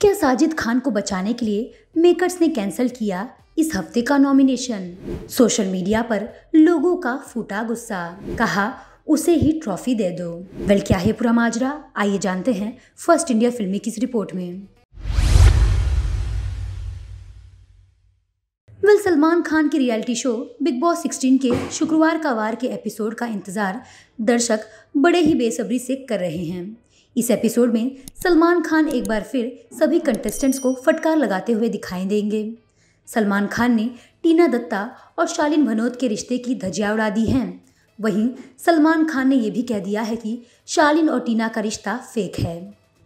क्या साजिद खान को बचाने के लिए मेकर्स ने कैंसिल किया इस हफ्ते का नॉमिनेशन सोशल मीडिया पर लोगों का फूटा गुस्सा कहा उसे ही ट्रॉफी दे दो वेल क्या है पूरा माजरा आइए जानते हैं फर्स्ट इंडिया फिल्मी की इस रिपोर्ट में वेल सलमान खान की रियलिटी शो बिग बॉस 16 के शुक्रवार का वार के एपिसोड का इंतज़ार दर्शक बड़े ही बेसब्री से कर रहे हैं इस एपिसोड में सलमान खान एक बार फिर सभी कंटेस्टेंट्स को फटकार लगाते हुए दिखाई देंगे सलमान खान ने टीना दत्ता और शालीन भनोत के रिश्ते की धजिया उड़ा दी है वहीं सलमान खान ने यह भी कह दिया है कि शालीन और टीना का रिश्ता फेक है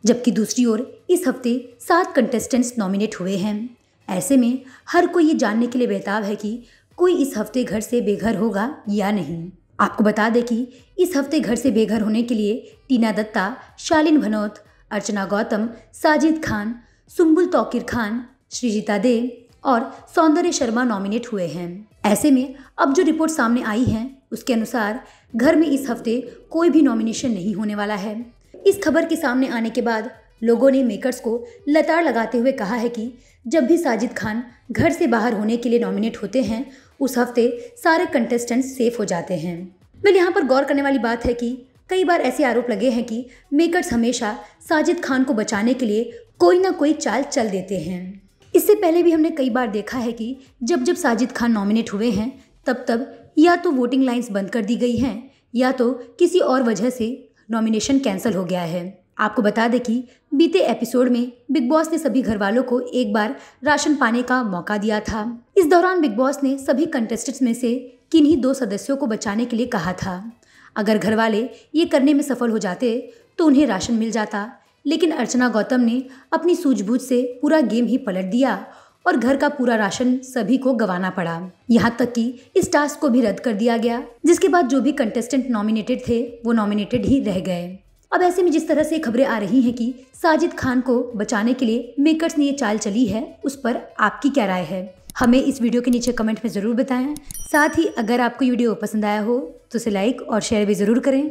जबकि दूसरी ओर इस हफ्ते सात कंटेस्टेंट्स नॉमिनेट हुए हैं ऐसे में हर कोई ये जानने के लिए बेताब है कि कोई इस हफ्ते घर से बेघर होगा या नहीं आपको बता दें कि इस हफ्ते घर से बेघर होने के लिए टीना दत्ता शालिन भनोत अर्चना गौतम साजिद खान सुम्बुल तौकीर खान श्रीजिता देव और सौंदर्य शर्मा नॉमिनेट हुए हैं ऐसे में अब जो रिपोर्ट सामने आई है उसके अनुसार घर में इस हफ्ते कोई भी नॉमिनेशन नहीं होने वाला है इस खबर के सामने आने के बाद लोगों ने मेकर्स को लताड़ लगाते हुए कहा है कि जब भी साजिद खान घर से बाहर होने के लिए नॉमिनेट होते हैं उस हफ्ते सारे कंटेस्टेंट सेफ हो जाते हैं वेल यहाँ पर गौर करने वाली बात है कि कई बार ऐसे आरोप लगे हैं कि मेकर्स हमेशा साजिद खान को बचाने के लिए कोई ना कोई चाल चल देते हैं इससे पहले भी हमने कई बार देखा है कि जब जब साजिद खान नॉमिनेट हुए हैं तब तब या तो वोटिंग लाइंस बंद कर दी गई हैं या तो किसी और वजह से नॉमिनेशन कैंसिल हो गया है आपको बता दें कि बीते एपिसोड में बिग बॉस ने सभी घर वालों को एक बार राशन पाने का मौका दिया था इस दौरान बिग बॉस ने सभी कंटेस्टेंट्स में से किन्हीं दो सदस्यों को बचाने के लिए कहा था अगर घर वाले ये करने में सफल हो जाते तो उन्हें राशन मिल जाता लेकिन अर्चना गौतम ने अपनी सूझबूझ से पूरा गेम ही पलट दिया और घर का पूरा राशन सभी को गवाना पड़ा यहाँ तक कि इस टास्क को भी रद्द कर दिया गया जिसके बाद जो भी कंटेस्टेंट नॉमिनेटेड थे वो नॉमिनेटेड ही रह गए अब ऐसे में जिस तरह से खबरें आ रही हैं कि साजिद खान को बचाने के लिए मेकर्स ने ये चाल चली है उस पर आपकी क्या राय है हमें इस वीडियो के नीचे कमेंट में ज़रूर बताएं साथ ही अगर आपको वीडियो पसंद आया हो तो उसे लाइक और शेयर भी ज़रूर करें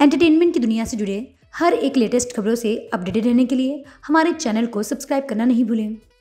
एंटरटेनमेंट की दुनिया से जुड़े हर एक लेटेस्ट खबरों से अपडेटेड रहने के लिए हमारे चैनल को सब्सक्राइब करना नहीं भूलें